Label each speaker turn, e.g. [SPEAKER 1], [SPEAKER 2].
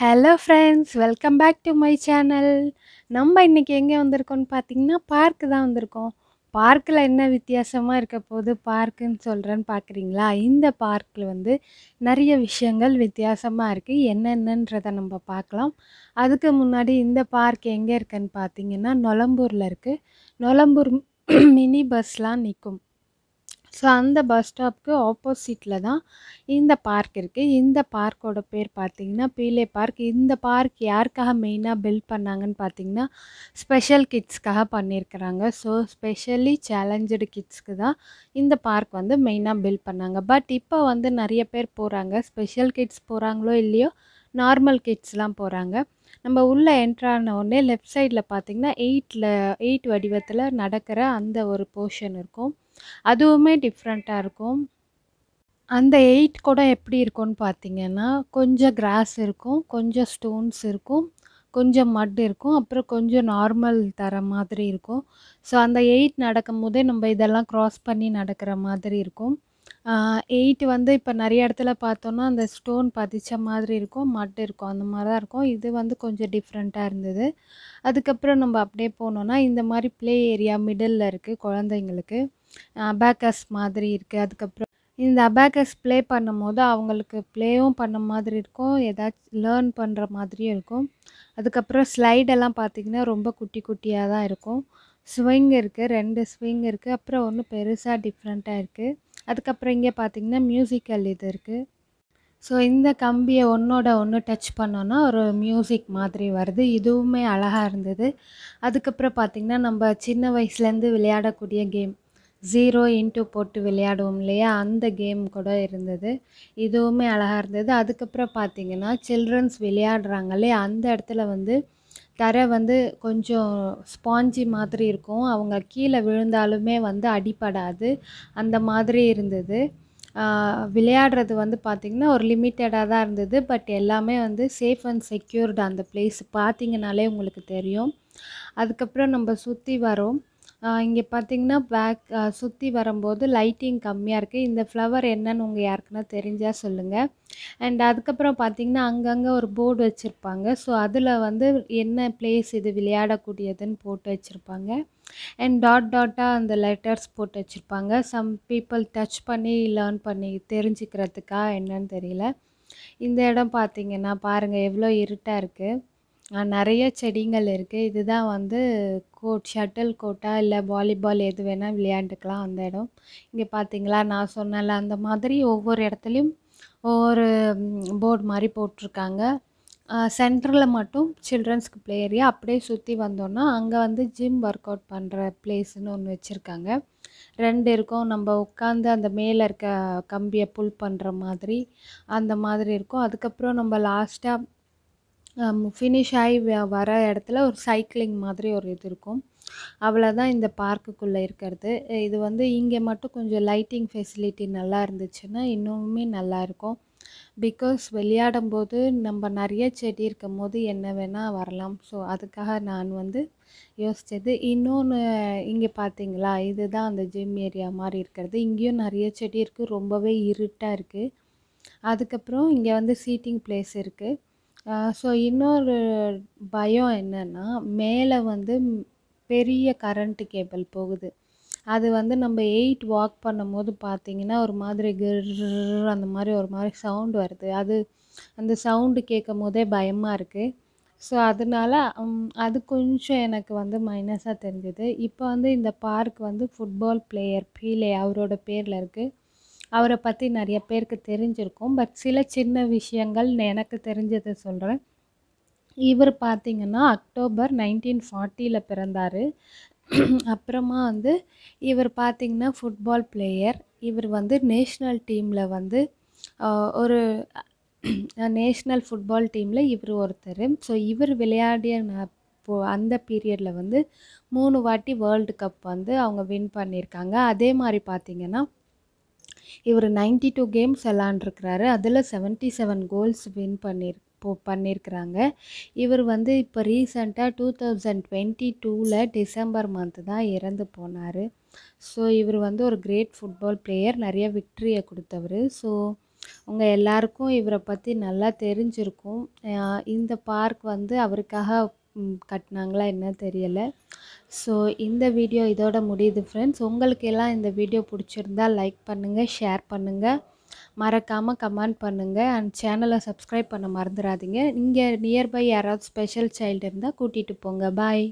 [SPEAKER 1] Hello friends welcome back to my channel நம்ம இன்றைக்கி எங்கே வந்திருக்கோம்னு பார்த்தீங்கன்னா பார்க்கு தான் வந்திருக்கோம் பார்க்கில் என்ன வித்தியாசமாக இருக்க போது பார்க்குன்னு சொல்கிறேன்னு பார்க்குறீங்களா இந்த பார்க்கில் வந்து நிறைய விஷயங்கள் வித்தியாசமாக இருக்குது என்னென்னன்றதை நம்ம பார்க்கலாம் அதுக்கு முன்னாடி இந்த பார்க் எங்கே இருக்குன்னு பார்த்தீங்கன்னா நொலம்பூரில் இருக்குது நொலம்பூர் மினி பஸ்லாம் நிற்கும் ஸோ அந்த பஸ் ஸ்டாப்க்கு ஆப்போசிட்டில் தான் இந்த பார்க் இருக்குது இந்த பார்க்கோட பேர் பார்த்திங்கன்னா பீலே பார்க் இந்த பார்க் யாருக்காக மெயினாக பில்ட் பண்ணாங்கன்னு பார்த்தீங்கன்னா ஸ்பெஷல் கிட்ஸ்க்காக பண்ணியிருக்கிறாங்க ஸோ ஸ்பெஷலி சேலஞ்சடு கிட்ஸ்க்கு தான் இந்த பார்க் வந்து மெயினாக பில்ட் பண்ணாங்க பட் இப்போ வந்து நிறைய பேர் போகிறாங்க ஸ்பெஷல் கிட்ஸ் போகிறாங்களோ இல்லையோ நார்மல் கிட்ஸ்லாம் போகிறாங்க நம்ம உள்ளே என்ட்ரான உடனே லெஃப்ட் சைடில் பார்த்திங்கன்னா எயிட்டில் எயிட் வடிவத்தில் நடக்கிற அந்த ஒரு போர்ஷன் இருக்கும் அதுவுமே டிஃப்ரெண்ட்டாக இருக்கும் அந்த எயிட் கூட எப்படி இருக்கும்னு பார்த்தீங்கன்னா கொஞ்சம் கிராஸ் இருக்கும் கொஞ்சம் ஸ்டோன்ஸ் இருக்கும் கொஞ்சம் மட் இருக்கும் அப்புறம் கொஞ்சம் நார்மல் தர மாதிரி இருக்கும் ஸோ அந்த எயிட் நடக்கும் போதே நம்ம இதெல்லாம் க்ராஸ் பண்ணி நடக்கிற மாதிரி இருக்கும் எயிட் வந்து இப்போ நிறைய இடத்துல பார்த்தோன்னா அந்த ஸ்டோன் பதிச்ச மாதிரி இருக்கும் மட் இருக்கும் அந்த மாதிரி தான் இருக்கும் இது வந்து கொஞ்சம் டிஃப்ரெண்ட்டாக இருந்தது அதுக்கப்புறம் நம்ம அப்படியே போனோன்னா இந்த மாதிரி ப்ளே ஏரியா மிடலில் இருக்குது குழந்தைங்களுக்கு அபேக்கஸ் மாதிரி இருக்குது அதுக்கப்புறம் இந்த அபேக்கஸ் ப்ளே பண்ணும்போது அவங்களுக்கு ப்ளேவும் பண்ண மாதிரி இருக்கும் ஏதாச்சும் லேர்ன் பண்ணுற மாதிரியும் இருக்கும் அதுக்கப்புறம் ஸ்லைடெல்லாம் பார்த்திங்கன்னா ரொம்ப குட்டி குட்டியாக தான் இருக்கும் ஸ்விங் இருக்குது ரெண்டு ஸ்விங் இருக்குது அப்புறம் ஒன்று பெருசாக டிஃப்ரெண்ட்டாக இருக்குது அதுக்கப்புறம் இங்கே பார்த்திங்கன்னா மியூசிக்கல் இது இருக்குது ஸோ இந்த கம்பியை ஒன்றோட ஒன்று டச் பண்ணோன்னா ஒரு மியூசிக் மாதிரி வருது இதுவுமே அழகாக இருந்தது அதுக்கப்புறம் பார்த்திங்கன்னா நம்ம சின்ன வயசுலேருந்து விளையாடக்கூடிய கேம் ஜீரோ இன்ட்டு போட்டு விளையாடுவோம் இல்லையா அந்த கேம் கூட இருந்தது இதுவுமே அழகாக இருந்தது அதுக்கப்புறம் பார்த்திங்கன்னா சில்ட்ரன்ஸ் விளையாடுறாங்க இல்லையா அந்த இடத்துல வந்து தரை வந்து கொஞ்சம் ஸ்பாஞ்சி மாதிரி இருக்கும் அவங்க கீழே விழுந்தாலுமே வந்து அடிப்படாது அந்த மாதிரி இருந்தது விளையாடுறது வந்து பார்த்திங்கன்னா ஒரு லிமிட்டடாக தான் இருந்தது பட் எல்லாமே வந்து சேஃப் அண்ட் செக்யூர்டு அந்த பிளேஸ் பார்த்திங்கனாலே உங்களுக்கு தெரியும் அதுக்கப்புறம் நம்ம சுற்றி வரோம் இங்கே பார்த்தீங்கன்னா பேக் சுற்றி வரும்போது லைட்டிங் கம்மியாக இருக்குது இந்த ஃப்ளவர் என்னன்னு உங்கள் யாருக்குன்னா தெரிஞ்சால் சொல்லுங்கள் அண்ட் அதுக்கப்புறம் பார்த்திங்கன்னா அங்கங்கே ஒரு போர்டு வச்சுருப்பாங்க ஸோ அதில் வந்து என்ன பிளேஸ் இது விளையாடக்கூடியதுன்னு போட்டு வச்சுருப்பாங்க அண்ட் டாட் டாட்டாக அந்த லெட்டர்ஸ் போட்டு வச்சுருப்பாங்க சம் பீப்புள் டச் பண்ணி லேர்ன் பண்ணி தெரிஞ்சுக்கிறதுக்கா என்னன்னு தெரியல இந்த இடம் பார்த்திங்கன்னா பாருங்கள் எவ்வளோ இருட்டாக இருக்குது நிறைய செடிங்கள் இருக்குது இதுதான் வந்து கோட் ஷட்டில் கோட்டா இல்லை வாலிபால் எது வேணால் விளையாண்டுக்கலாம் அந்த இடம் இங்கே பார்த்தீங்களா நான் சொன்னல அந்த மாதிரி ஒவ்வொரு இடத்துலையும் ஒவ்வொரு போர்டு மாதிரி போட்டிருக்காங்க சென்டரில் மட்டும் சில்ட்ரன்ஸ்க்கு ப்ளே ஏரியா அப்படியே சுற்றி வந்தோன்னா அங்கே வந்து ஜிம் ஒர்க் அவுட் பண்ணுற பிளேஸ்னு ஒன்று வச்சுருக்காங்க ரெண்டு இருக்கும் நம்ம உட்காந்து அந்த மேலே இருக்க கம்பியை புல் பண்ணுற மாதிரி அந்த மாதிரி இருக்கும் அதுக்கப்புறம் நம்ம லாஸ்ட்டாக ஃபினிஷ் ஆகி வர இடத்துல ஒரு சைக்கிளிங் மாதிரி ஒரு இது இருக்கும் அவ்வளோதான் இந்த பார்க்குக்குள்ளே இருக்கிறது இது வந்து இங்கே மட்டும் கொஞ்சம் லைட்டிங் ஃபெசிலிட்டி நல்லா இருந்துச்சுன்னா இன்னுமே நல்லாயிருக்கும் பிகாஸ் விளையாடும் போது நம்ம நிறைய செடி இருக்கும் போது என்ன வேணால் வரலாம் ஸோ அதுக்காக நான் வந்து யோசித்தது இன்னொன்று இங்கே பார்த்தீங்களா இதுதான் அந்த ஜிம் ஏரியா மாதிரி இருக்கிறது இங்கேயும் நிறைய செடி இருக்குது ரொம்பவே இருட்டாக இருக்குது அதுக்கப்புறம் இங்கே வந்து சீட்டிங் பிளேஸ் இருக்குது ஸோ இன்னொரு பயம் என்னென்னா மேலே வந்து பெரிய கரண்ட் கேபிள் போகுது. அது வந்து நம்ம எயிட் வாக் பண்ணும்போது பார்த்தீங்கன்னா, ஒரு மாதிரி கிர் அந்த மாதிரி ஒரு மாதிரி சவுண்டு வருது. அது அந்த சவுண்டு கேட்கும் போதே பயமாக இருக்குது ஸோ அதனால அது கொஞ்சம் எனக்கு வந்து மைனஸாக தெரிஞ்சுது இப்போ வந்து இந்த பார்க் வந்து ஃபுட்பால் பிளேயர் பீலே அவரோட பேரில் இருக்குது அவரை பற்றி நிறைய பேருக்கு தெரிஞ்சிருக்கும் பட் சில சின்ன விஷயங்கள் எனக்கு தெரிஞ்சதை சொல்கிறேன் இவர் பார்த்திங்கன்னா அக்டோபர் நைன்டீன் ஃபார்ட்டியில் பிறந்தார் அப்புறமா வந்து இவர் பார்த்திங்கன்னா ஃபுட்பால் பிளேயர் இவர் வந்து நேஷ்னல் டீமில் வந்து ஒரு நேஷ்னல் ஃபுட்பால் டீமில் இவர் ஒருத்தர் ஸோ இவர் விளையாடிய இப்போ அந்த பீரியடில் வந்து மூணு வாட்டி வேர்ல்டு கப் வந்து அவங்க வின் பண்ணியிருக்காங்க அதே மாதிரி பார்த்திங்கன்னா இவர் நைன்டி டூ கேம்ஸ் விளாண்டுருக்கிறாரு அதில் செவன்ட்டி செவன் கோல்ஸ் வின் பண்ணியிரு போ பண்ணியிருக்கிறாங்க இவர் வந்து இப்போ ரீசண்டாக டூ தௌசண்ட் டுவெண்ட்டி டூவில் டிசம்பர் மந்த்து தான் இறந்து போனார் ஸோ இவர் வந்து ஒரு கிரேட் ஃபுட்பால் பிளேயர் நிறைய விக்ட்ரியை கொடுத்தவர் ஸோ உங்கள் எல்லாருக்கும் இவரை பற்றி நல்லா தெரிஞ்சிருக்கும் இந்த பார்க் வந்து அவருக்காக கட்டினாங்களா என்ன தெரியலை ஸோ இந்த வீடியோ இதோட முடியுது ஃப்ரெண்ட்ஸ் உங்களுக்கு எல்லாம் இந்த வீடியோ பிடிச்சிருந்தா லைக் பண்ணுங்கள் ஷேர் பண்ணுங்கள் மறக்காமல் கமெண்ட் பண்ணுங்கள் அண்ட் சேனலை சப்ஸ்கிரைப் பண்ண மறந்துடாதீங்க இங்கே நியர்பை யாராவது ஸ்பெஷல் சைல்டு இருந்தால் கூட்டிகிட்டு போங்க பாய்